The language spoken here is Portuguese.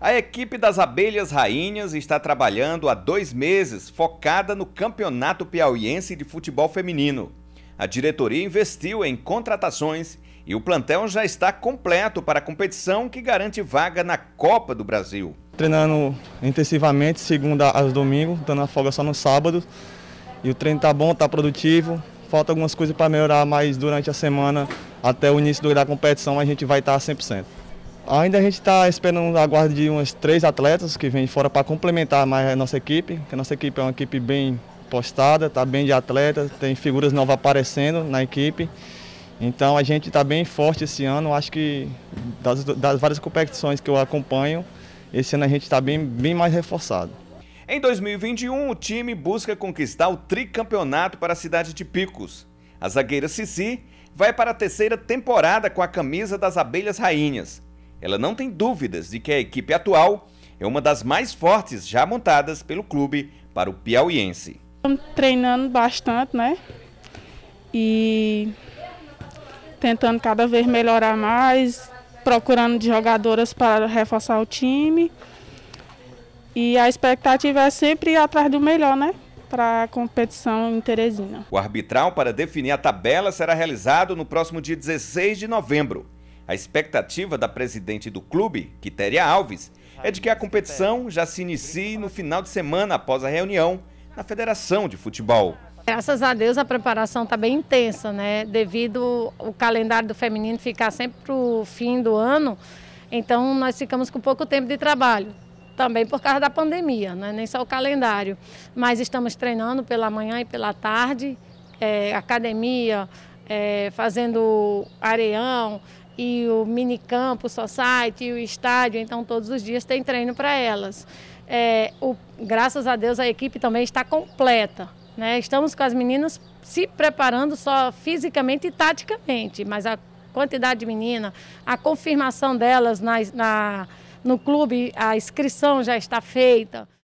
A equipe das Abelhas Rainhas está trabalhando há dois meses focada no Campeonato Piauiense de Futebol Feminino. A diretoria investiu em contratações e o plantel já está completo para a competição que garante vaga na Copa do Brasil. Treinando intensivamente, segunda aos domingos, dando a folga só no sábado. E o treino está bom, está produtivo. Falta algumas coisas para melhorar, mas durante a semana, até o início da competição, a gente vai estar tá 100%. Ainda a gente está esperando a guarda de umas três atletas que vêm de fora para complementar mais a nossa equipe, porque a nossa equipe é uma equipe bem postada, está bem de atletas, tem figuras novas aparecendo na equipe. Então a gente está bem forte esse ano, acho que das, das, várias competições que eu acompanho, esse ano a gente está bem, bem mais reforçado. Em 2021, o time busca conquistar o tricampeonato para a cidade de Picos. A zagueira Cici vai para a terceira temporada com a camisa das Abelhas Rainhas ela não tem dúvidas de que a equipe atual é uma das mais fortes já montadas pelo clube para o piauiense. Estamos treinando bastante, né? E tentando cada vez melhorar mais, procurando de jogadoras para reforçar o time. E a expectativa é sempre ir atrás do melhor, né? Para a competição em Teresina. O arbitral para definir a tabela será realizado no próximo dia 16 de novembro. A expectativa da presidente do clube, Quitéria Alves, é de que a competição já se inicie no final de semana após a reunião na Federação de Futebol. Graças a Deus a preparação está bem intensa, né? Devido o calendário do feminino ficar sempre para o fim do ano, então nós ficamos com pouco tempo de trabalho. Também por causa da pandemia, né? nem só o calendário. Mas estamos treinando pela manhã e pela tarde, é, academia, é, fazendo areião, e o minicampo society e o estádio, então todos os dias tem treino para elas. É, o, graças a Deus a equipe também está completa. Né? Estamos com as meninas se preparando só fisicamente e taticamente, mas a quantidade de menina, a confirmação delas na, na no clube, a inscrição já está feita.